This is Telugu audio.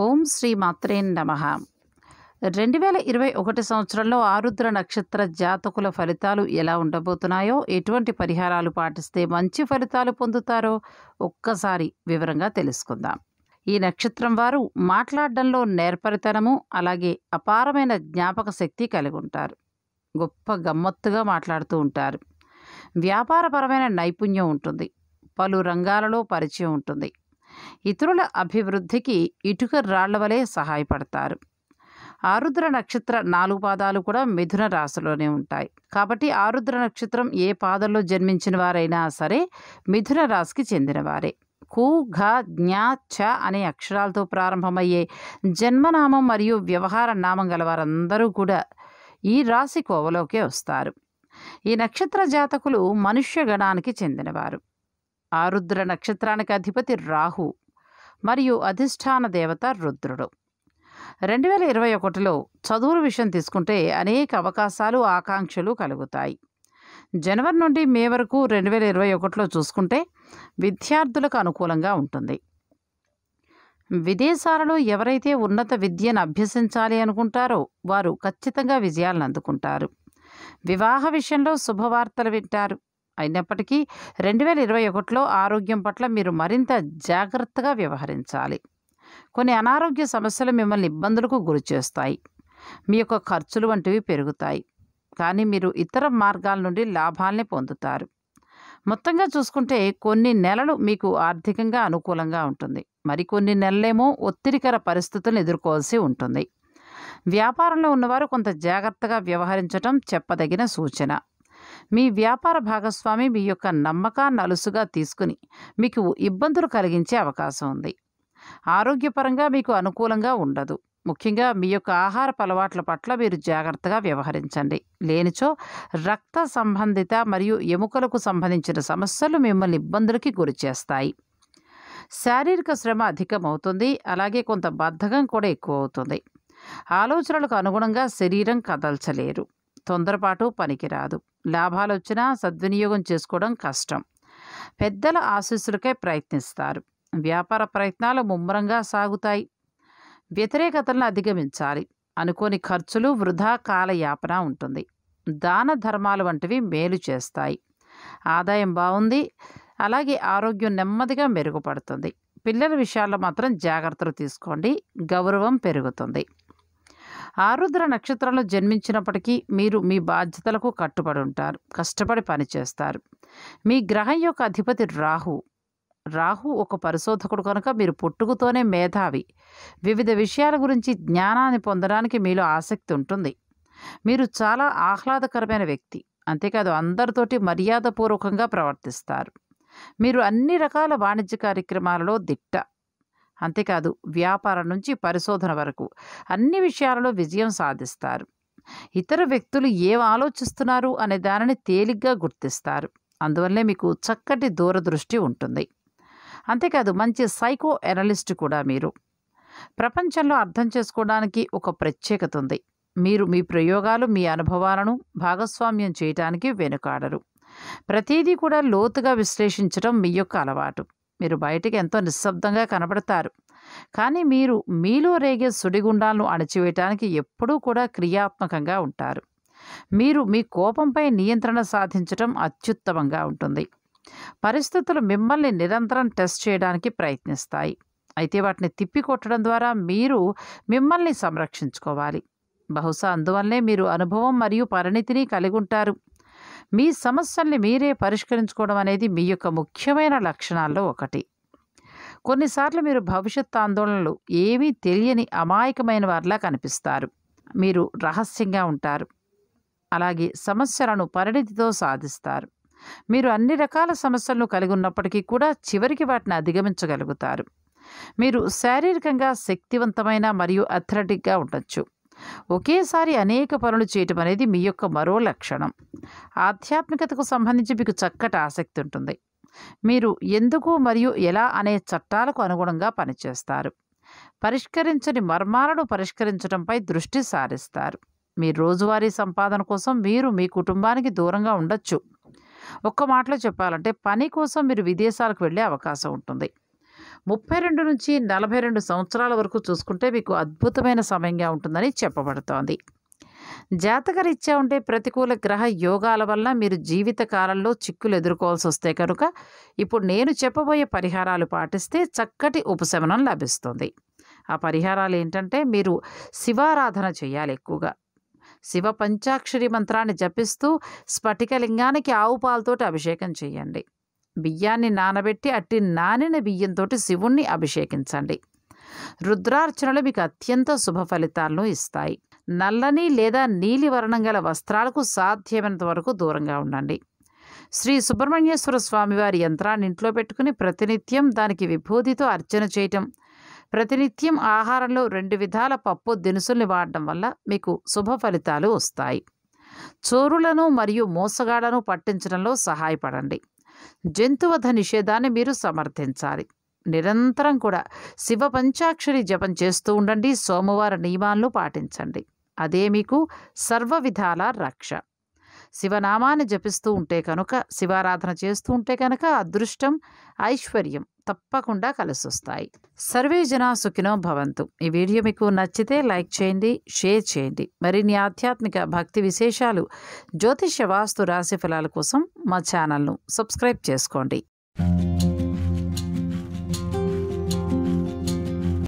ఓం శ్రీ మాత్రే నమ రెండు వేల ఇరవై ఒకటి సంవత్సరంలో ఆరుద్ర నక్షత్ర జాతకుల ఫలితాలు ఎలా ఉండబోతున్నాయో ఎటువంటి పరిహారాలు పాటిస్తే మంచి ఫలితాలు పొందుతారో ఒక్కసారి వివరంగా తెలుసుకుందాం ఈ నక్షత్రం వారు మాట్లాడడంలో నేర్పరితనము అలాగే అపారమైన జ్ఞాపక శక్తి కలిగి ఉంటారు గొప్ప గమ్మత్తుగా మాట్లాడుతూ ఉంటారు వ్యాపారపరమైన నైపుణ్యం ఉంటుంది పలు రంగాలలో పరిచయం ఉంటుంది ఇతరుల అభివృద్ధికి ఇటుక రాళ్ల వలె సహాయపడతారు ఆరుద్ర నక్షత్ర నాలుగు పాదాలు కూడా మిథున రాశిలోనే ఉంటాయి కాబట్టి ఆరుద్ర నక్షత్రం ఏ పాదంలో జన్మించిన వారైనా సరే మిథున రాశికి చెందినవారే కు ఘ జ్ఞ ఛ అనే అక్షరాలతో ప్రారంభమయ్యే జన్మనామం మరియు వ్యవహార నామం గల వారందరూ కూడా ఈ రాశి కోవలోకే వస్తారు ఈ నక్షత్ర జాతకులు మనుష్య గణానికి చెందినవారు ఆరుద్ర నక్షత్రానికి అధిపతి రాహు మరియు అధిష్టాన దేవత రుద్రుడు రెండు వేల ఇరవై ఒకటిలో చదువుల విషయం తీసుకుంటే అనేక అవకాశాలు ఆకాంక్షలు కలుగుతాయి జనవరి నుండి మే వరకు రెండు వేల ఇరవై ఒకటిలో చూసుకుంటే విద్యార్థులకు అనుకూలంగా ఉంటుంది విదేశాలలో ఎవరైతే ఉన్నత విద్యను అభ్యసించాలి అనుకుంటారో వారు ఖచ్చితంగా విజయాలను అందుకుంటారు వివాహ విషయంలో శుభవార్తలు వింటారు అయినప్పటికీ రెండు వేల ఇరవై ఒకటిలో ఆరోగ్యం పట్ల మీరు మరింత జాగ్రత్తగా వ్యవహరించాలి కొన్ని అనారోగ్య సమస్యలు మిమ్మల్ని ఇబ్బందులకు గురిచేస్తాయి మీ యొక్క ఖర్చులు వంటివి పెరుగుతాయి కానీ మీరు ఇతర మార్గాల నుండి లాభాల్ని పొందుతారు మొత్తంగా చూసుకుంటే కొన్ని నెలలు మీకు ఆర్థికంగా అనుకూలంగా ఉంటుంది మరికొన్ని నెలలేమో ఒత్తిడికర పరిస్థితులను ఎదుర్కోవాల్సి ఉంటుంది వ్యాపారంలో ఉన్నవారు కొంత జాగ్రత్తగా వ్యవహరించటం చెప్పదగిన సూచన మీ వ్యాపార భాగస్వామి మీ యొక్క నమ్మకాన్ని అలుసుగా తీసుకుని మీకు ఇబ్బందులు కలిగించే అవకాశం ఉంది ఆరోగ్యపరంగా మీకు అనుకూలంగా ఉండదు ముఖ్యంగా మీ యొక్క ఆహారపు అలవాట్ల పట్ల మీరు జాగ్రత్తగా వ్యవహరించండి లేనిచో రక్త సంబంధిత మరియు ఎముకలకు సంబంధించిన సమస్యలు మిమ్మల్ని ఇబ్బందులకి గురిచేస్తాయి శారీరక శ్రమ అధికమవుతుంది అలాగే కొంత బద్ధకం కూడా ఎక్కువ అవుతుంది ఆలోచనలకు అనుగుణంగా శరీరం కదల్చలేరు తొందరపాటు పనికిరాదు లాభాలు వచ్చినా సద్వినియోగం చేసుకోవడం కష్టం పెద్దల ఆశీస్సులకే ప్రయత్నిస్తారు వ్యాపార ప్రయత్నాలు ముమ్మరంగా సాగుతాయి వ్యతిరేకతలను అధిగమించాలి అనుకోని ఖర్చులు వృధా కాలయాపన ఉంటుంది దాన ధర్మాలు వంటివి మేలు చేస్తాయి ఆదాయం బాగుంది అలాగే ఆరోగ్యం నెమ్మదిగా మెరుగుపడుతుంది పిల్లల విషయాల్లో మాత్రం జాగ్రత్తలు తీసుకోండి గౌరవం పెరుగుతుంది ఆరుద్ర నక్షత్రంలో జన్మించినప్పటికీ మీరు మీ బాధ్యతలకు కట్టుబడి ఉంటారు కష్టపడి పనిచేస్తారు మీ గ్రహం యొక్క అధిపతి రాహు రాహు ఒక పరిశోధకుడు కనుక మీరు పుట్టుకతోనే మేధావి వివిధ విషయాల గురించి జ్ఞానాన్ని పొందడానికి మీలో ఆసక్తి ఉంటుంది మీరు చాలా ఆహ్లాదకరమైన వ్యక్తి అంతేకాదు అందరితోటి మర్యాదపూర్వకంగా ప్రవర్తిస్తారు మీరు అన్ని రకాల వాణిజ్య కార్యక్రమాలలో దిట్ట అంతేకాదు వ్యాపారం నుంచి పరిశోధన వరకు అన్ని విషయాలలో విజయం సాధిస్తారు ఇతర వ్యక్తులు ఏం ఆలోచిస్తున్నారు అనే దానిని తేలిగ్గా గుర్తిస్తారు అందువల్లే మీకు చక్కటి దూరదృష్టి ఉంటుంది అంతేకాదు మంచి సైకో ఎనలిస్ట్ కూడా మీరు ప్రపంచంలో అర్థం చేసుకోవడానికి ఒక ప్రత్యేకత ఉంది మీరు మీ ప్రయోగాలు మీ అనుభవాలను భాగస్వామ్యం చేయటానికి వెనుకాడరు ప్రతిదీ కూడా లోతుగా విశ్లేషించడం మీ యొక్క అలవాటు మీరు బయటికి ఎంతో నిశ్శబ్దంగా కనబడతారు కానీ మీరు మీలో రేగే సుడిగుండాలను అణచివేయటానికి ఎప్పుడూ కూడా క్రియాత్మకంగా ఉంటారు మీరు మీ కోపంపై నియంత్రణ సాధించడం అత్యుత్తమంగా ఉంటుంది పరిస్థితులు మిమ్మల్ని నిరంతరం టెస్ట్ చేయడానికి ప్రయత్నిస్తాయి అయితే వాటిని తిప్పికొట్టడం ద్వారా మీరు మిమ్మల్ని సంరక్షించుకోవాలి బహుశా అందువల్లే మీరు అనుభవం మరియు పరిణితిని కలిగి ఉంటారు మీ సమస్యల్ని మీరే పరిష్కరించుకోవడం అనేది మీ యొక్క ముఖ్యమైన లక్షణాల్లో ఒకటి కొన్నిసార్లు మీరు భవిష్యత్ ఆందోళనలు ఏమీ తెలియని అమాయకమైన వారిలా కనిపిస్తారు మీరు రహస్యంగా ఉంటారు అలాగే సమస్యలను పరిణితితో సాధిస్తారు మీరు అన్ని రకాల సమస్యలను కలిగి ఉన్నప్పటికీ కూడా చివరికి వాటిని అధిగమించగలుగుతారు మీరు శారీరకంగా శక్తివంతమైన మరియు అథ్లెటిక్గా ఉండొచ్చు ఒకేసారి అనేక పనులు చేయటం అనేది మీ యొక్క మరో లక్షణం ఆధ్యాత్మికతకు సంబంధించి మీకు చక్కటి ఆసక్తి ఉంటుంది మీరు ఎందుకు మరియు ఎలా అనే చట్టాలకు అనుగుణంగా పనిచేస్తారు పరిష్కరించని మర్మాలను పరిష్కరించడంపై దృష్టి సారిస్తారు మీ రోజువారీ సంపాదన కోసం మీరు మీ కుటుంబానికి దూరంగా ఉండొచ్చు ఒక్క మాటలో చెప్పాలంటే పని కోసం మీరు విదేశాలకు వెళ్ళే అవకాశం ఉంటుంది ముప్పై రెండు నుంచి నలభై రెండు సంవత్సరాల వరకు చూసుకుంటే మీకు అద్భుతమైన సమయంగా ఉంటుందని చెప్పబడుతోంది జాతకరీత్యా ఉండే ప్రతికూల గ్రహ యోగాల వల్ల మీరు జీవిత కాలంలో చిక్కులు ఎదుర్కోవాల్సి వస్తే కనుక ఇప్పుడు నేను చెప్పబోయే పరిహారాలు పాటిస్తే చక్కటి ఉపశమనం లభిస్తుంది ఆ పరిహారాలు ఏంటంటే మీరు శివారాధన చేయాలి ఎక్కువగా శివ పంచాక్షరి మంత్రాన్ని జపిస్తూ స్ఫటికలింగానికి ఆవు పాలతోటి అభిషేకం చేయండి బియ్యాన్ని నానబెట్టి అట్టి నానిన బియ్యంతో శివుణ్ణి అభిషేకించండి రుద్రార్చనలు మీకు అత్యంత శుభ ఫలితాలను ఇస్తాయి నల్లని లేదా నీలి వర్ణం గల వస్త్రాలకు సాధ్యమైనంత వరకు దూరంగా ఉండండి శ్రీ సుబ్రహ్మణ్యేశ్వర స్వామివారి యంత్రాన్ని ఇంట్లో పెట్టుకుని ప్రతినిత్యం దానికి విభూతితో అర్చన చేయటం ప్రతినిత్యం ఆహారంలో రెండు విధాల పప్పు దినుసుల్ని వాడడం వల్ల మీకు శుభ ఫలితాలు వస్తాయి చోరులను మరియు మోసగాళ్లను పట్టించడంలో సహాయపడండి జంతువధ నిషేధాన్ని మీరు సమర్థించాలి నిరంతరం కూడా శివ పంచాక్షరి జపం చేస్తూ ఉండండి సోమవార నియమాలను పాటించండి అదే మీకు సర్వ విధాల రక్ష శివనామాన్ని జపిస్తూ ఉంటే కనుక శివారాధన చేస్తూ ఉంటే కనుక అదృష్టం ఐశ్వర్యం తప్పకుండా కలిసి వస్తాయి సర్వే జనా సుఖినో భవంతు ఈ వీడియో మీకు నచ్చితే లైక్ చేయండి షేర్ చేయండి మరిన్ని ఆధ్యాత్మిక భక్తి విశేషాలు జ్యోతిష్య వాస్తు రాశి ఫలాల కోసం మా ఛానల్ను సబ్స్క్రైబ్ చేసుకోండి